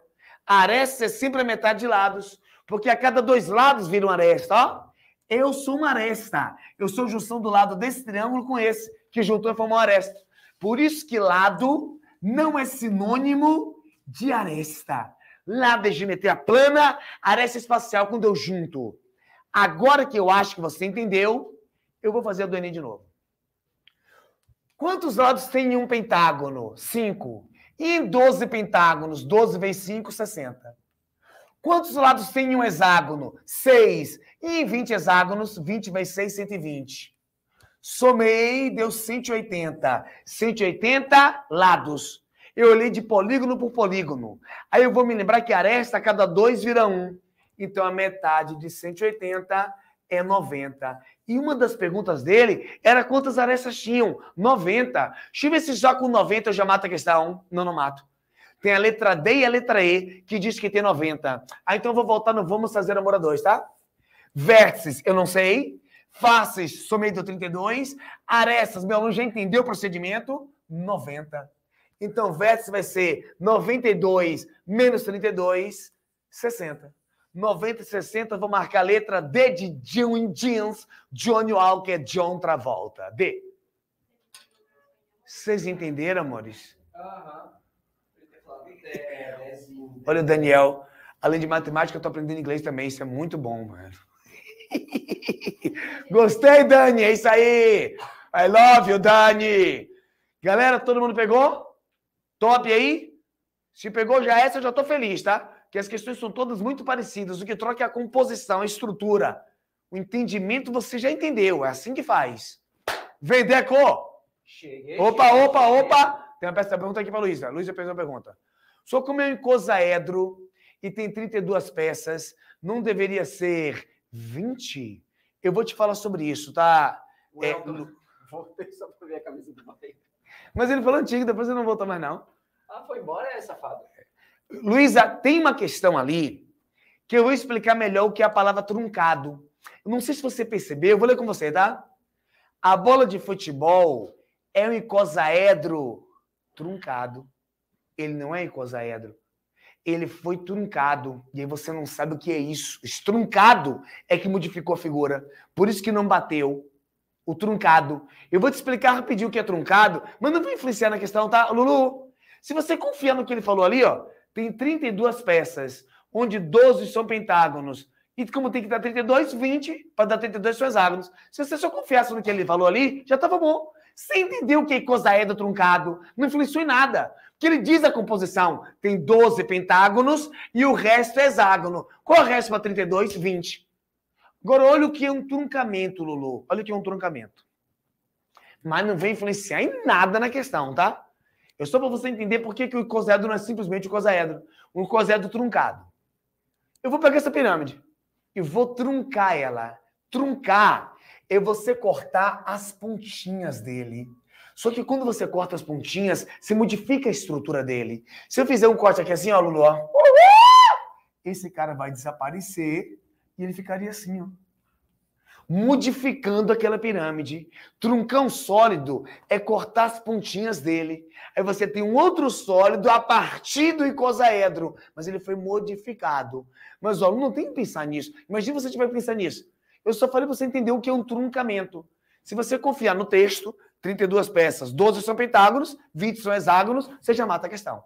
aresta é sempre a metade de lados, porque a cada dois lados vira uma aresta, ó. Eu sou uma aresta. Eu sou junção do lado desse triângulo com esse que juntou e formou aresta. Por isso que lado não é sinônimo de aresta. Lado é geometria plana, aresta é espacial quando eu junto. Agora que eu acho que você entendeu, eu vou fazer a do Enem de novo. Quantos lados tem em um pentágono? Cinco. E em 12 pentágonos, 12 vezes 5, 60. Quantos lados tem em um hexágono? 6. E em 20 hexágonos, 20 vezes 6, 120. Somei, deu 180. 180 lados. Eu olhei de polígono por polígono. Aí eu vou me lembrar que aresta a cada dois vira um. Então a metade de 180 é 90. E uma das perguntas dele era quantas arestas tinham? 90. Deixa eu ver se já com 90 eu já mato a questão. Não, não mato. Tem a letra D e a letra E que diz que tem 90. Ah, então eu vou voltar no Vamos Fazer Amor a 2, tá? Vértices, eu não sei. Faces, do 32. Arestas, meu aluno já entendeu o procedimento? 90. Então, vértice vai ser 92 menos 32, 60. 90 e 60, vou marcar a letra D de Jim Jeans, Johnny Walker, John Travolta. D. Vocês entenderam, amores? Aham. Olha Daniel. Além de matemática, eu tô aprendendo inglês também. Isso é muito bom, mano. Gostei, Dani, é isso aí. I love you, Dani. Galera, todo mundo pegou? Top aí? Se pegou já essa, eu já tô feliz, tá? Que as questões são todas muito parecidas. O que troca é a composição, a estrutura. O entendimento você já entendeu, é assim que faz. Vem, Deco! Cheguei. Opa, opa, opa! Tem uma pergunta aqui para Luísa. Luísa fez uma pergunta. Sou com meu um icosaedro e tem 32 peças, não deveria ser 20? Eu vou te falar sobre isso, tá? é, no... Voltei só pra ver a camisa do Bahia. Mas ele falou antigo, depois ele não voltou mais, não. Ah, foi embora, é safado. Luísa, tem uma questão ali que eu vou explicar melhor o que é a palavra truncado. Não sei se você percebeu, eu vou ler com você, tá? A bola de futebol é um icosaedro truncado. Ele não é icosaedro ele foi truncado. E aí você não sabe o que é isso. Estruncado é que modificou a figura. Por isso que não bateu. O truncado. Eu vou te explicar rapidinho o que é truncado, mas não vou influenciar na questão, tá, Lulu? Se você confiar no que ele falou ali, ó, tem 32 peças, onde 12 são pentágonos. E como tem que dar 32, 20 para dar 32 são hexágonos. Se você só confiasse no que ele falou ali, já estava bom. Você entendeu o que coisa é do truncado? Não influenciou em nada que ele diz a composição. Tem 12 pentágonos e o resto é hexágono. Qual é o resto para 32? 20. Agora, olha o que é um truncamento, Lulu. Olha o que é um truncamento. Mas não vem influenciar em nada na questão, tá? Eu só para você entender por que, que o icosaedro não é simplesmente o icosaedro. Um icosaedro truncado. Eu vou pegar essa pirâmide e vou truncar ela. Truncar é você cortar as pontinhas dele. Só que quando você corta as pontinhas, você modifica a estrutura dele. Se eu fizer um corte aqui assim, ó, Lulu, ó. Esse cara vai desaparecer e ele ficaria assim, ó. Modificando aquela pirâmide. Truncão sólido é cortar as pontinhas dele. Aí você tem um outro sólido a partir do icosaedro, mas ele foi modificado. Mas o aluno não tem que pensar nisso. Imagina você tiver que pensar nisso. Eu só falei para você entender o que é um truncamento. Se você confiar no texto, 32 peças, 12 são pentágonos, 20 são hexágonos, você já mata a questão.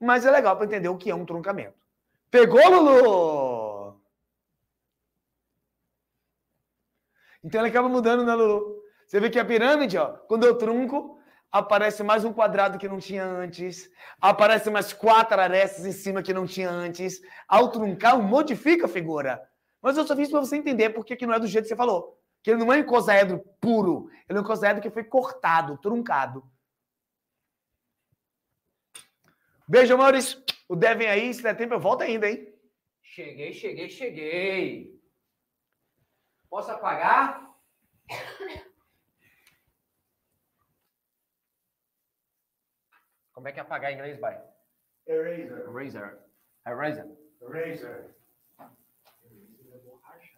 Mas é legal para entender o que é um truncamento. Pegou, Lulu? Então ele acaba mudando, né, Lulu? Você vê que a pirâmide, ó, quando eu trunco, aparece mais um quadrado que não tinha antes, aparece mais quatro arestas em cima que não tinha antes. Ao truncar, modifica a figura. Mas eu só fiz para você entender porque que não é do jeito que você falou. Que ele não é um icosaedro puro, ele é um icosaedro que foi cortado, truncado. Beijo, Maurício. O Devem aí, se der tempo, eu volto ainda, hein? Cheguei, cheguei, cheguei. Posso apagar? Como é que é apagar em inglês, vai? Eraser. Eraser. Eraser. Eraser.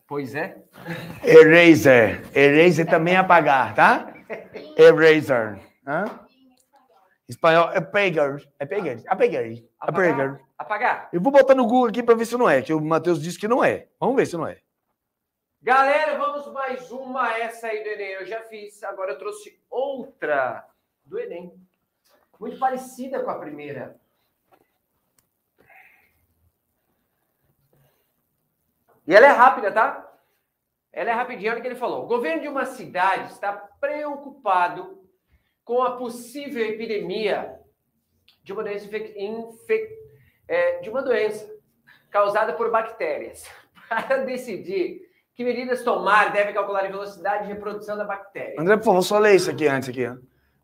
Pois é. Eraser. Eraser também é apagar, tá? Eraser. Hã? Espanhol é Apagar. É, é, é Apagar. Apagar. Apagar. Eu vou botar no Google aqui para ver se não é, que o Matheus disse que não é. Vamos ver se não é. Galera, vamos mais uma essa aí do Enem. Eu já fiz, agora eu trouxe outra do Enem. Muito parecida com a primeira. E ela é rápida, tá? Ela é rapidinha, olha o que ele falou. O governo de uma cidade está preocupado com a possível epidemia de uma doença, é, de uma doença causada por bactérias. Para decidir que medidas tomar, deve calcular a velocidade de reprodução da bactéria. André, por favor, só lê isso aqui antes aqui.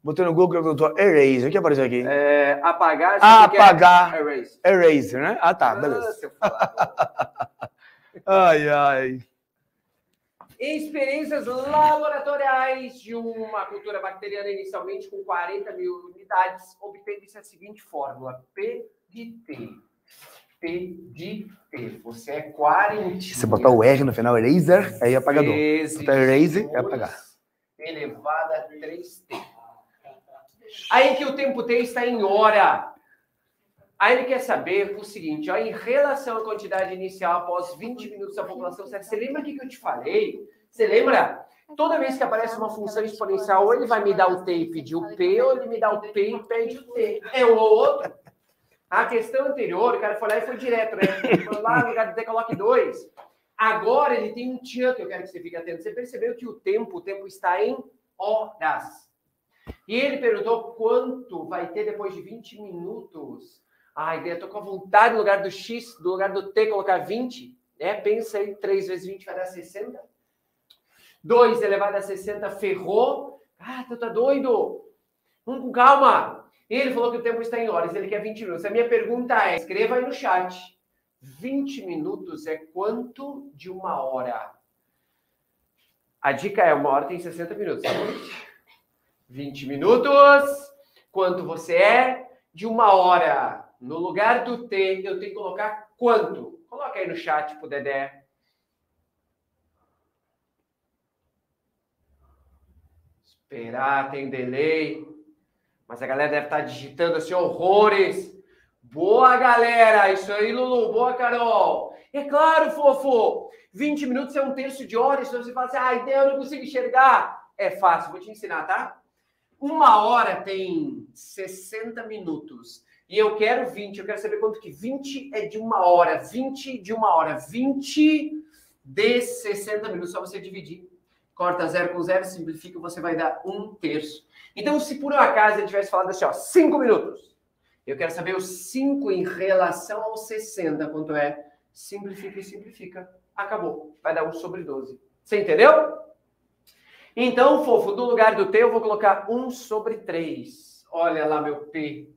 Botei no Google Tradutor Erase. O que apareceu aqui? É, apagar. Ah, apagar. Eraser, erase. Erase, né? Ah, tá. Ah, beleza. Nossa, eu Ai, ai. Experiências laboratoriais de uma cultura bacteriana inicialmente com 40 mil unidades, obteve-se a seguinte fórmula: P de T. P de T. Você é quarentena. Você botar o R no final, eraser, aí apagador. Botar eraser, é apagar. Elevada a 3T. Aí que o tempo T está em hora. Aí ele quer saber o seguinte, ó, em relação à quantidade inicial após 20 minutos da população você lembra o que eu te falei? Você lembra? Toda vez que aparece uma função exponencial, ou ele vai me dar o T e pedir o P, ou ele me dá o P e pede o T. É um ou outro. A questão anterior, o cara foi lá e foi direto, né? Ele foi lá, no lugar de coloque dois. Agora ele tem um tchan que eu quero que você fique atento. Você percebeu que o tempo, o tempo está em horas. E ele perguntou quanto vai ter depois de 20 minutos Ai, eu tô com a vontade, no lugar do X, do lugar do T, colocar 20, né? Pensa aí, 3 vezes 20 vai dar 60. 2 elevado a 60 ferrou. Ah, tu tá doido? Vamos com calma. Ele falou que o tempo está em horas, ele quer 20 minutos. A minha pergunta é: escreva aí no chat. 20 minutos é quanto de uma hora? A dica é: uma hora tem 60 minutos. 20 minutos. Quanto você é de uma hora? No lugar do T, eu tenho que colocar quanto Coloca aí no chat pro Dedé. Esperar, tem delay. Mas a galera deve estar tá digitando assim horrores. Boa, galera! Isso aí, Lulu. Boa, Carol. É claro, fofo. 20 minutos é um terço de hora. Se você fala assim, ai, eu não consigo enxergar. É fácil, vou te ensinar, tá? Uma hora tem 60 minutos e eu quero 20, eu quero saber quanto que 20 é de uma hora, 20 de uma hora, 20 de 60 minutos, só você dividir. Corta zero com zero, simplifica, você vai dar um terço. Então, se por um acaso eu tivesse falado assim, ó, 5 minutos, eu quero saber os 5 em relação aos 60, quanto é? Simplifica e simplifica. Acabou. Vai dar 1 sobre 12. Você entendeu? Então, fofo, no lugar do T eu vou colocar 1 sobre 3. Olha lá, meu P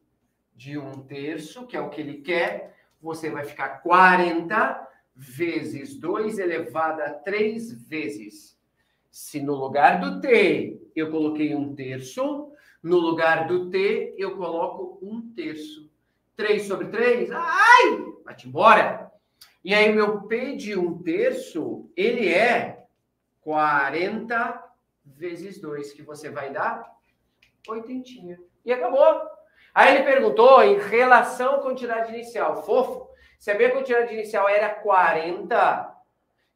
de um terço, que é o que ele quer, você vai ficar 40 vezes 2 elevado a 3 vezes. Se no lugar do T eu coloquei um terço, no lugar do T eu coloco um terço. 3 sobre 3, ai, vai-te embora. E aí meu P de um terço, ele é 40 vezes 2, que você vai dar oitentinha. E acabou. Aí ele perguntou em relação à quantidade inicial. Fofo, se a minha quantidade inicial era 40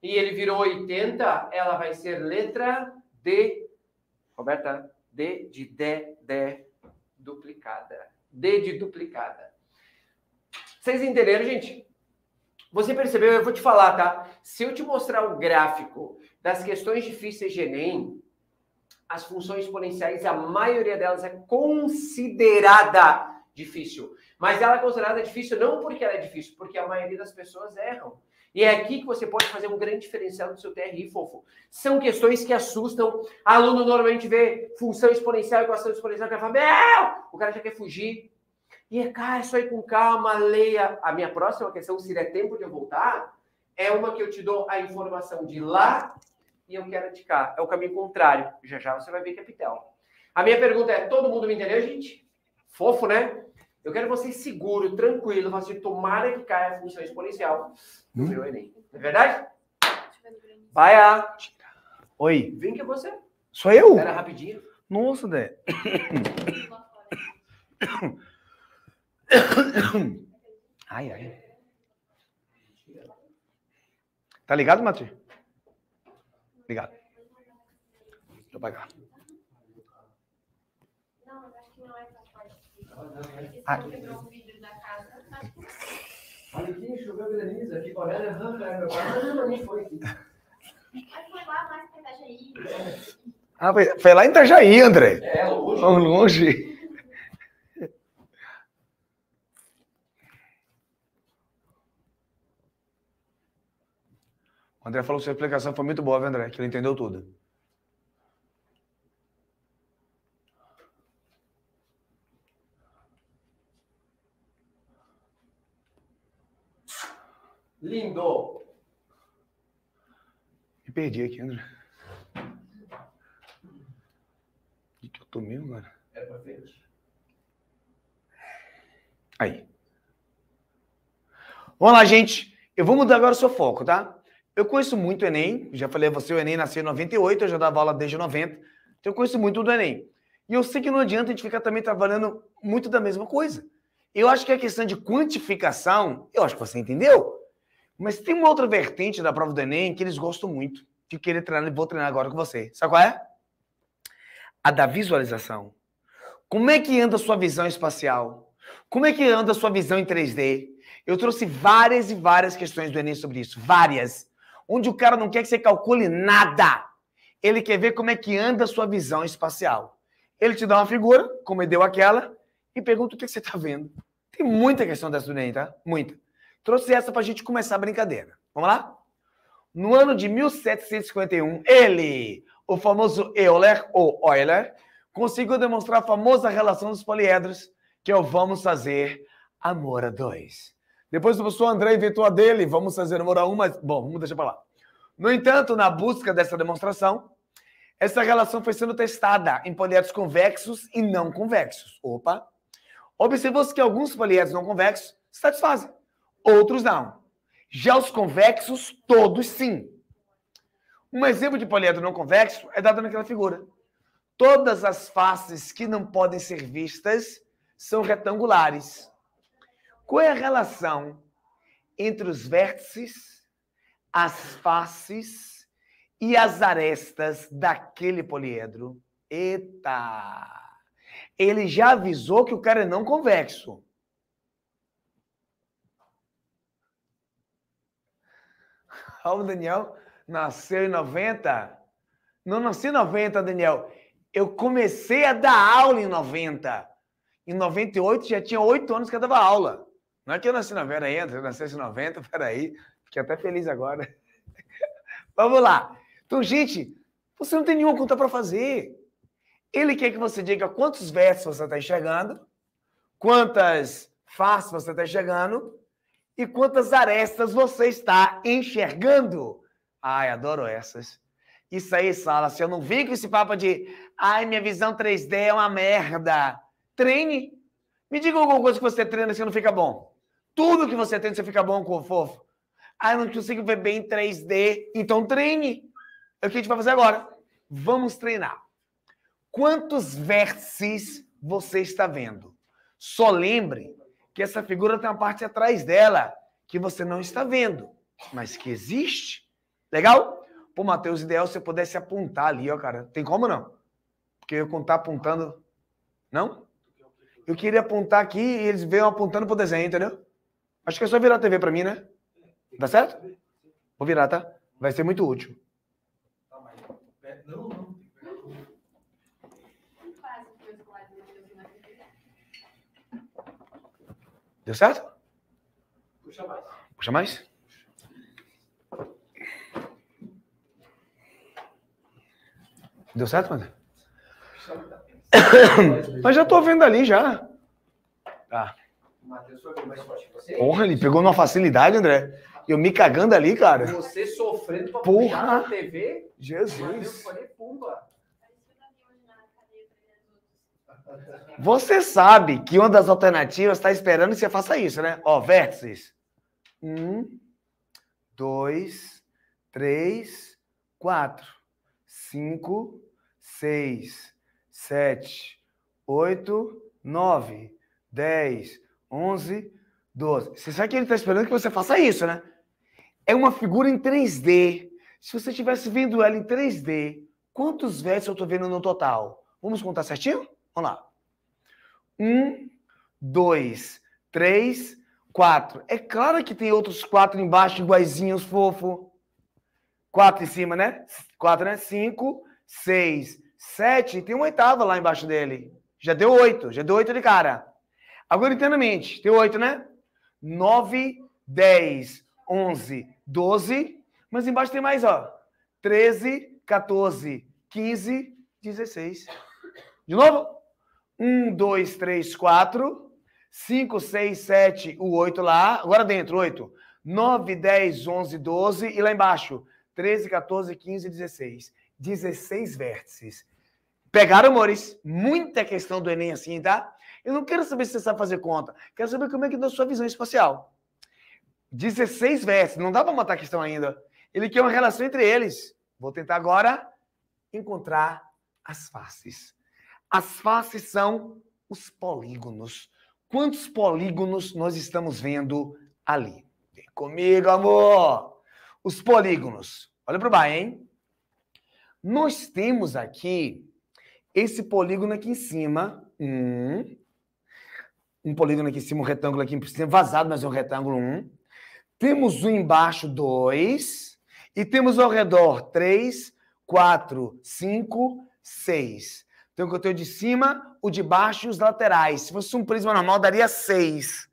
e ele virou 80, ela vai ser letra D. Roberta, D de D, D duplicada. D de duplicada. Vocês entenderam, gente? Você percebeu? Eu vou te falar, tá? Se eu te mostrar o um gráfico das questões difíceis de Enem, as funções exponenciais, a maioria delas é considerada difícil. Mas ela é considerada difícil não porque ela é difícil, porque a maioria das pessoas erram. E é aqui que você pode fazer um grande diferencial do seu TRI, fofo. São questões que assustam. Aluno normalmente vê função exponencial, equação exponencial, o cara fala, meu! O cara já quer fugir. E é, cara, é só ir com calma, leia. A minha próxima questão, se der tempo de eu voltar, é uma que eu te dou a informação de lá e eu quero de cá. É o caminho contrário. Já já você vai ver que é pitel. A minha pergunta é: todo mundo me entendeu, gente? Fofo, né? Eu quero você seguro, tranquilo, você tomara que caia a função exponencial não hum. meu Enem. Não é verdade? Vai a. Oi. Vem que é você. Sou eu? Era rapidinho. Nossa, Dé. ai, ai. Tá ligado, Mati? Obrigado. Deixa eu pagar. Não, acho que não é essa parte. Tá tá ah. Tá? Olha aqui, choveu aqui, olha, foi é né, Mas foi lá Itajaí. Ah, foi, lá em Itajaí, André. É, longe. Longe. O André falou que sua explicação foi muito boa, viu, André? Que ele entendeu tudo. Lindo! Me perdi aqui, André. De que eu tô mesmo, cara? É pra frente. Aí. Vamos lá, gente. Eu vou mudar agora o seu foco, tá? Eu conheço muito o Enem, já falei a você, o Enem nasceu em 98, eu já dava aula desde 90, então eu conheço muito do Enem. E eu sei que não adianta a gente ficar também trabalhando muito da mesma coisa. Eu acho que a questão de quantificação, eu acho que você entendeu. Mas tem uma outra vertente da prova do Enem que eles gostam muito, que eu treinar e vou treinar agora com você. Sabe qual é? A da visualização. Como é que anda a sua visão espacial? Como é que anda a sua visão em 3D? Eu trouxe várias e várias questões do Enem sobre isso, várias onde o cara não quer que você calcule nada. Ele quer ver como é que anda a sua visão espacial. Ele te dá uma figura, como ele deu aquela, e pergunta o que, você está vendo. Tem muita questão dessa do Enem, tá? Muita. Trouxe essa para a gente começar a brincadeira. Vamos lá? No ano de 1751, ele, o famoso Euler, ou Euler, conseguiu demonstrar a famosa relação dos poliedros, que é o vamos fazer amor a dois. Depois o professor André inventou a dele, vamos fazer uma um, mas bom, vamos deixar para lá. No entanto, na busca dessa demonstração, essa relação foi sendo testada em poliedros convexos e não convexos. Opa! Observou-se que alguns poliedros não convexos satisfazem, outros não. Já os convexos, todos sim. Um exemplo de poliedro não convexo é dado naquela figura. Todas as faces que não podem ser vistas são retangulares. Qual é a relação entre os vértices, as faces e as arestas daquele poliedro? Eita! Ele já avisou que o cara é não convexo. Olha o Daniel, nasceu em 90. Não nasci em 90, Daniel. Eu comecei a dar aula em 90. Em 98 já tinha oito anos que eu dava aula. Não é que eu nasci na Vera entra, eu nasci em 90, peraí, fiquei até feliz agora. Vamos lá. Então, gente, você não tem nenhuma conta para fazer. Ele quer que você diga quantos versos você está enxergando, quantas faces você está enxergando e quantas arestas você está enxergando. Ai, adoro essas. Isso aí, Sala, se eu não vim com esse papo de ai, minha visão 3D é uma merda. Treine. Me diga alguma coisa que você treina se não fica bom. Tudo que você tem, você fica bom com o fofo. Ah, eu não consigo ver bem 3D. Então treine. É o que a gente vai fazer agora. Vamos treinar. Quantos vértices você está vendo? Só lembre que essa figura tem uma parte atrás dela que você não está vendo, mas que existe. Legal? Pô, Matheus, ideal se eu pudesse apontar ali, ó, cara. Tem como não? Porque eu contar apontando. Não? Eu queria apontar aqui e eles veio apontando pro desenho, entendeu? Acho que é só virar a TV para mim, né? Dá certo? Vou virar, tá? Vai ser muito útil. Não, não. Deu certo? Puxa mais. Puxa mais? Deu certo, mano? Mas já tô vendo ali já. Tá. Matheus foi mais forte que você. Porra, ele pegou numa facilidade, André. Eu me cagando ali, cara. Você sofrendo pra Porra. na TV. Jesus. Você sabe que uma das alternativas está esperando que você faça isso, né? Ó, vértices. Um, dois, três, quatro, cinco, seis, sete, oito, nove, dez. 11, 12. Você sabe que ele está esperando que você faça isso, né? É uma figura em 3D. Se você estivesse vendo ela em 3D, quantos versos eu estou vendo no total? Vamos contar certinho? Vamos lá. Um, dois, três, quatro. É claro que tem outros quatro embaixo, iguaizinhos, fofo. Quatro em cima, né? Quatro, né? Cinco, seis, sete. Tem uma oitava lá embaixo dele. Já deu oito. Já deu oito de cara. Agora, internamente, tem oito, né? Nove, dez, onze, doze. Mas embaixo tem mais, ó. Treze, 14, 15, 16. De novo? 1, 2, 3, 4, 5, 6, 7, o 8 lá. Agora dentro, 8. 9, 10, 11, 12. E lá embaixo, 13, 14, 15, 16. 16 vértices. Pegaram, amores? Muita questão do Enem assim, tá? Eu não quero saber se você sabe fazer conta. Quero saber como é que dá é a sua visão espacial. 16 versos. Não dá para matar a questão ainda. Ele quer uma relação entre eles. Vou tentar agora encontrar as faces. As faces são os polígonos. Quantos polígonos nós estamos vendo ali? Vem comigo, amor! Os polígonos. Olha para o bar, hein? Nós temos aqui esse polígono aqui em cima. Um um polígono aqui em cima, um retângulo aqui em cima, vazado, mas é um retângulo 1. Um. Temos um embaixo 2. E temos ao redor 3, 4, 5, 6. Então, o que eu tenho de cima, o de baixo e os laterais. Se fosse um prisma normal, daria 6.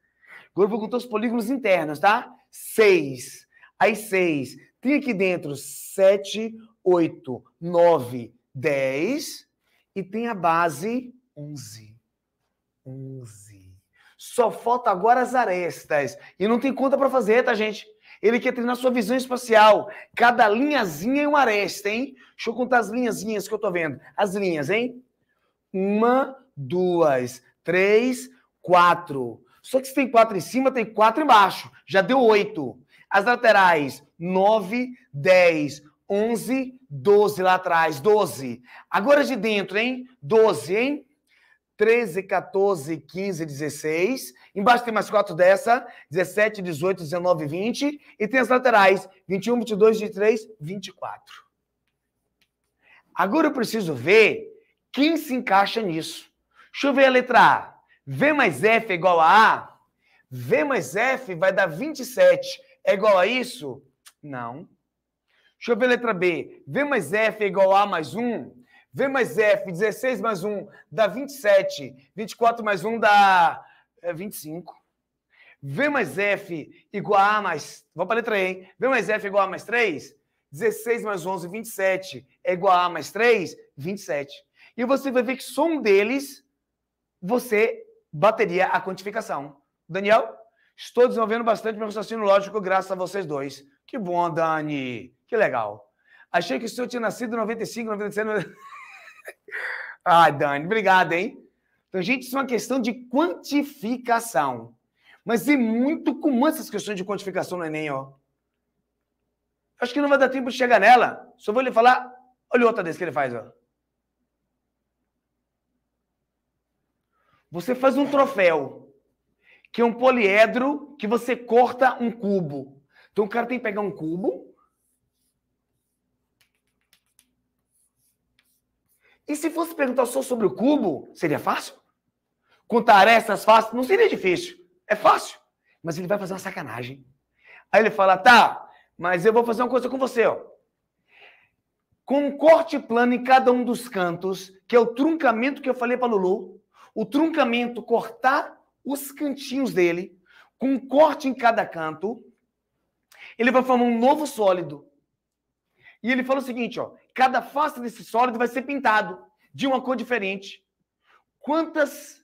Agora eu vou contar os polígonos internos, tá? 6. Aí 6. Tem aqui dentro 7, 8, 9, 10. E tem a base 11. 11. Só falta agora as arestas. E não tem conta para fazer, tá, gente? Ele quer treinar sua visão espacial. Cada linhazinha é uma aresta, hein? Deixa eu contar as linhazinhas que eu tô vendo. As linhas, hein? Uma, duas, três, quatro. Só que se tem quatro em cima, tem quatro embaixo. Já deu oito. As laterais, nove, dez, onze, doze lá atrás. Doze. Agora de dentro, hein? Doze, hein? 13, 14, 15, 16. Embaixo tem mais quatro dessa, 17, 18, 19, 20. E tem as laterais, 21, 22, 23, 24. Agora eu preciso ver quem se encaixa nisso. Deixa eu ver a letra A. V mais F é igual a A? V mais F vai dar 27. É igual a isso? Não. Deixa eu ver a letra B. V mais F é igual a A mais 1? V mais F, 16 mais 1, dá 27. 24 mais 1 dá 25. É, v mais F igual a A mais. Vou para a letra E, hein? V mais F igual a A mais 3? 16 mais 11, 27. É igual a A mais 3? 27. E você vai ver que só um deles você bateria a quantificação. Daniel, estou desenvolvendo bastante meu raciocínio lógico graças a vocês dois. Que bom, Dani. Que legal. Achei que o senhor tinha nascido em 95, 97. 90 ah, Dani, obrigado, hein? Então, gente, isso é uma questão de quantificação. Mas é muito comum essas questões de quantificação no Enem, ó. Acho que não vai dar tempo de chegar nela. Só vou lhe falar. Olha outra vez que ele faz, ó. Você faz um troféu, que é um poliedro que você corta um cubo. Então o cara tem que pegar um cubo, E se fosse perguntar só sobre o cubo, seria fácil? Contar estas fáceis não seria difícil. É fácil. Mas ele vai fazer uma sacanagem. Aí ele fala: tá, mas eu vou fazer uma coisa com você, ó. Com um corte plano em cada um dos cantos, que é o truncamento que eu falei para Lulu, o truncamento, cortar os cantinhos dele, com um corte em cada canto, ele vai formar um novo sólido. E ele fala o seguinte, ó, Cada face desse sólido vai ser pintado de uma cor diferente. Quantas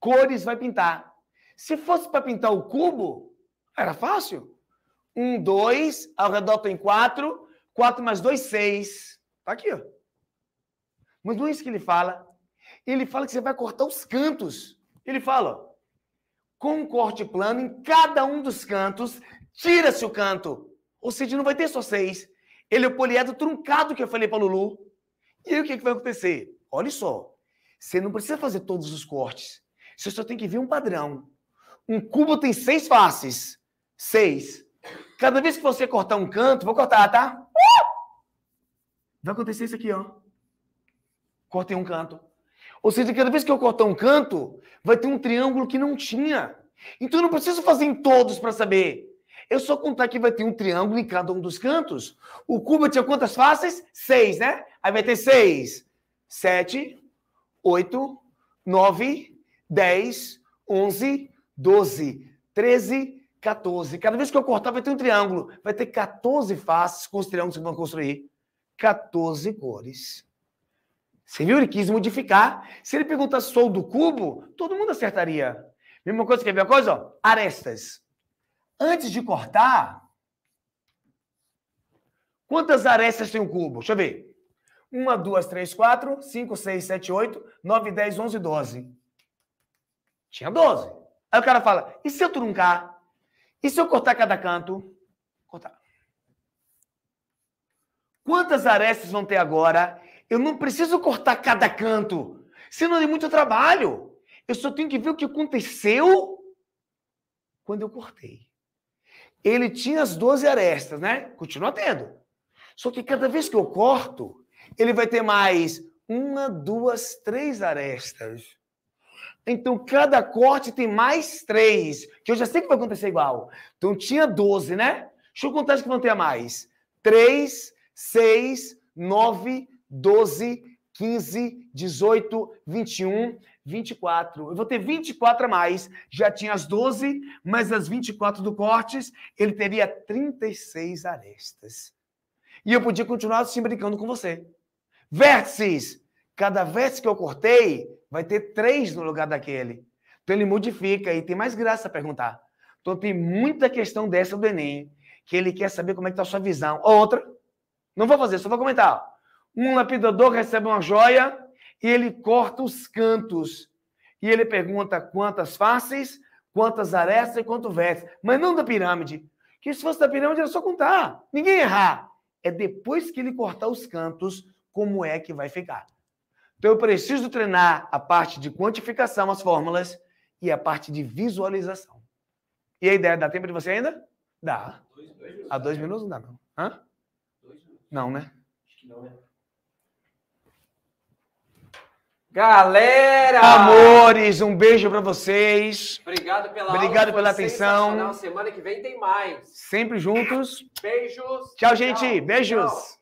cores vai pintar? Se fosse para pintar o cubo, era fácil. Um, dois, ao redor tem quatro, quatro mais dois, seis. Tá aqui, ó. Mas não é isso que ele fala. Ele fala que você vai cortar os cantos. Ele fala, ó, com um corte plano em cada um dos cantos, tira-se o canto. Ou seja, não vai ter só seis, ele é o poliedro truncado que eu falei para Lulu. E aí o que, que vai acontecer? Olha só. Você não precisa fazer todos os cortes. Você só tem que ver um padrão. Um cubo tem seis faces. Seis. Cada vez que você cortar um canto, vou cortar, tá? Vai acontecer isso aqui, ó. Cortei um canto. Ou seja, cada vez que eu cortar um canto, vai ter um triângulo que não tinha. Então eu não preciso fazer em todos para saber. Eu só contar que vai ter um triângulo em cada um dos cantos. O cubo tinha quantas faces? Seis, né? Aí vai ter seis, sete, oito, nove, dez, onze, doze, treze, 14. Cada vez que eu cortar, vai ter um triângulo. Vai ter 14 faces com os triângulos que vão construir. 14 cores. Você viu? Ele quis modificar. Se ele perguntasse sou do cubo, todo mundo acertaria. Mesma coisa, quer ver a coisa? Ó, arestas. Antes de cortar, quantas arestas tem um cubo? Deixa eu ver. 1, 2, 3, 4, 5, 6, 7, 8, 9, 10, 11, 12. Tinha 12. Aí o cara fala, e se eu truncar? E se eu cortar cada canto? Cortar. Quantas arestas vão ter agora? Eu não preciso cortar cada canto, senão é muito trabalho. Eu só tenho que ver o que aconteceu quando eu cortei. Ele tinha as 12 arestas, né? Continua tendo. Só que cada vez que eu corto, ele vai ter mais uma, duas, três arestas. Então, cada corte tem mais três, que eu já sei que vai acontecer igual. Então, tinha 12, né? Deixa eu contar as que vão ter mais. 3, 6, 9, 12, 15, 18, 21, 24. Eu vou ter 24 a mais. Já tinha as 12, mas as 24 do Cortes, ele teria 36 arestas. E eu podia continuar assim brincando com você. Vértices! Cada vértice que eu cortei, vai ter três no lugar daquele. Então ele modifica e tem mais graça a perguntar. Então tem muita questão dessa do Enem, que ele quer saber como é que está a sua visão. Outra, não vou fazer, só vou comentar. Um lapidador recebe uma joia e ele corta os cantos. E ele pergunta quantas faces, quantas arestas e quanto vértices. Mas não da pirâmide. Que se fosse da pirâmide era só contar. Ninguém errar. É depois que ele cortar os cantos, como é que vai ficar. Então eu preciso treinar a parte de quantificação, as fórmulas, e a parte de visualização. E a ideia dá tempo de você ainda? Dá. Dois, dois minutos, a dois minutos não dá, não. Hã? Não, né? Acho que não, né? Galera! Amores, um beijo para vocês. Obrigado pela Obrigado aula, pela atenção. Semana que vem tem mais. Sempre juntos. Beijos. Tchau, gente. Tchau, Beijos. Tchau.